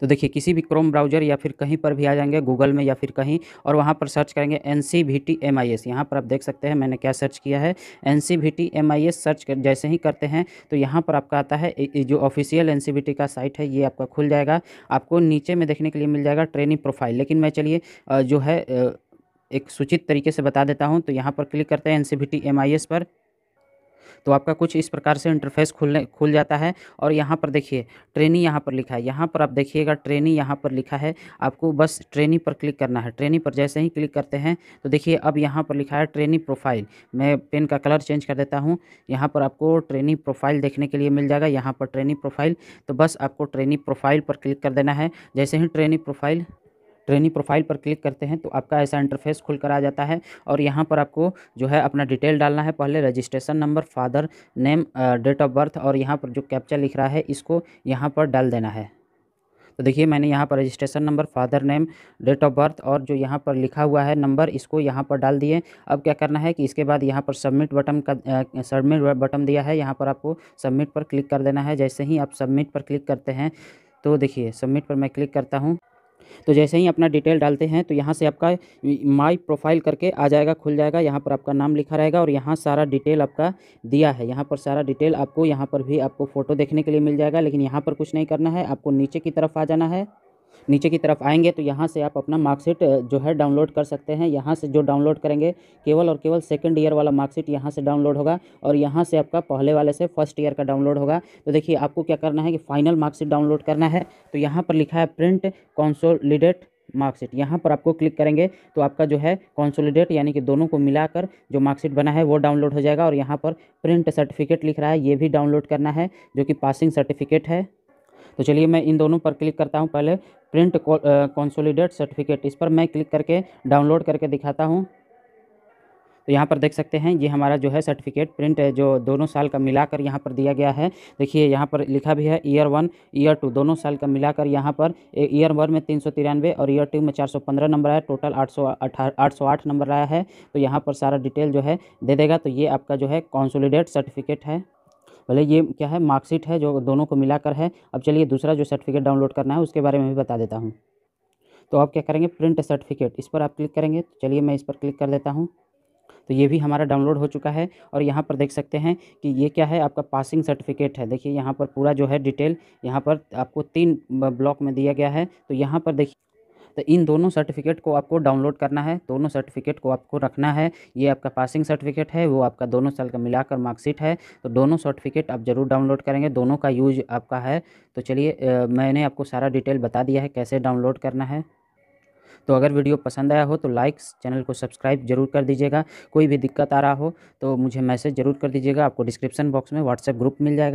तो देखिए किसी भी क्रोम ब्राउज़र या फिर कहीं पर भी आ जाएंगे गूगल में या फिर कहीं और वहाँ पर सर्च करेंगे N C V T M I S यहाँ पर आप देख सकते हैं मैंने क्या सर्च किया है N C V T M I S search कर जैसे ही करते हैं तो यहाँ पर आपका आता है जो official N C V T का साइट है ये आपका खुल जाएगा आपको नीचे में देखने के लिए मिल जाएगा ट्रेनिंग प्रोफाइल लेकिन मैं चलिए जो है एक सूचित तरीके से बता देता हूँ तो यहाँ पर क्लिक करते हैं N C V T M I S पर तो आपका कुछ इस प्रकार से इंटरफेस खुलने खुल जाता है और यहाँ पर देखिए ट्रेनी यहाँ पर लिखा है यहाँ पर आप देखिएगा ट्रेनी यहाँ पर लिखा है आपको बस ट्रेनी पर क्लिक करना है ट्रेनी पर जैसे ही क्लिक करते हैं तो देखिए अब यहाँ पर लिखा है ट्रेनी प्रोफाइल मैं पेन का कलर चेंज कर देता हूँ यहाँ पर आपको ट्रेनी प्रोफाइल देखने के लिए मिल जाएगा यहाँ पर ट्रेनी प्रोफाइल तो बस आपको ट्रेनी प्रोफाइल पर क्लिक कर देना है जैसे ही ट्रेनी प्रोफाइल ट्रेनिंग प्रोफाइल पर क्लिक करते हैं तो आपका ऐसा इंटरफेस खुल कर आ जाता है और यहाँ पर आपको जो है अपना डिटेल डालना है पहले registration number father name date of birth और यहाँ पर जो कैप्चा लिख रहा है इसको यहाँ पर डाल देना है तो देखिए मैंने यहाँ पर registration number father name date of birth और जो यहाँ पर लिखा हुआ है नंबर इसको यहाँ पर डाल दिए अब क्या करना है कि इसके बाद यहाँ पर सबमिट बटन का सबमिट बटन दिया है यहाँ पर आपको सबमिट पर क्लिक कर देना है जैसे ही आप सबमिट पर क्लिक करते हैं तो देखिए सबमिट पर मैं क्लिक करता हूँ तो जैसे ही अपना डिटेल डालते हैं तो यहाँ से आपका माई प्रोफाइल करके आ जाएगा खुल जाएगा यहाँ पर आपका नाम लिखा रहेगा और यहाँ सारा डिटेल आपका दिया है यहाँ पर सारा डिटेल आपको यहाँ पर भी आपको फ़ोटो देखने के लिए मिल जाएगा लेकिन यहाँ पर कुछ नहीं करना है आपको नीचे की तरफ आ जाना है नीचे की तरफ आएंगे तो यहाँ से आप अपना मार्कशीट जो है डाउनलोड कर सकते हैं यहाँ से जो डाउनलोड करेंगे केवल और केवल सेकेंड ईयर वाला मार्कशीट यहाँ से डाउनलोड होगा और यहाँ से आपका पहले वाले से फर्स्ट ईयर का डाउनलोड होगा तो देखिए आपको क्या करना है कि फाइनल मार्कशीट डाउनलोड करना है तो यहाँ पर लिखा है प्रिंट कॉन्सोलिडेट मार्कशीट यहाँ पर आपको क्लिक करेंगे तो आपका जो है कॉन्सोलिडेट यानी कि दोनों को मिलाकर जो मार्कशीट बना है वो डाउनलोड हो जाएगा और यहाँ पर प्रिंट सर्टिफिकेट लिख रहा है ये भी डाउनलोड करना है जो कि पासिंग सर्टिफिकेट है तो चलिए मैं इन दोनों पर क्लिक करता हूँ पहले प्रिंट कॉन्सोलीडेट सर्टिफिकेट इस पर मैं क्लिक करके डाउनलोड करके दिखाता हूँ तो यहाँ पर देख सकते हैं ये हमारा जो है सर्टिफिकेट प्रिंट है जो दोनों साल का मिलाकर यहाँ पर दिया गया है देखिए यहाँ पर लिखा भी है ईयर वन ईयर टू दोनों साल का मिलाकर यहाँ पर ईयर वन में तीन सौ तिरानवे और ईयर टू में चार सौ पंद्रह नंबर आया टोटल आठ सौ आठ सौ आठ नंबर आया है तो यहाँ पर सारा डिटेल जो है दे देगा तो ये आपका जो है कॉन्सोलीडेट सर्टिफिकेट है भले ये क्या है मार्कशीट है जो दोनों को मिलाकर है अब चलिए दूसरा जो सर्टिफिकेट डाउनलोड करना है उसके बारे में भी बता देता हूँ तो आप क्या करेंगे प्रिंट सर्टिफिकेट इस पर आप क्लिक करेंगे तो चलिए मैं इस पर क्लिक कर देता हूँ तो ये भी हमारा डाउनलोड हो चुका है और यहाँ पर देख सकते हैं कि ये क्या है आपका पासिंग सर्टिफिकेट है देखिए यहाँ पर पूरा जो है डिटेल यहाँ पर आपको तीन ब्लॉक में दिया गया है तो यहाँ पर देखिए तो इन दोनों सर्टिफिकेट को आपको डाउनलोड करना है दोनों सर्टिफिकेट को आपको रखना है ये आपका पासिंग सर्टिफिकेट है वो आपका दोनों साल का मिलाकर मार्कशीट है तो दोनों सर्टिफिकेट आप ज़रूर डाउनलोड करेंगे दोनों का यूज आपका है तो चलिए मैंने आपको सारा डिटेल बता दिया है कैसे डाउनलोड करना है तो अगर वीडियो पसंद आया हो तो लाइक चैनल को सब्सक्राइब जरूर कर दीजिएगा कोई भी दिक्कत आ रहा हो तो मुझे मैसेज जरूर कर दीजिएगा आपको डिस्क्रिप्शन बॉक्स में व्हाट्सएप ग्रुप मिल जाएगा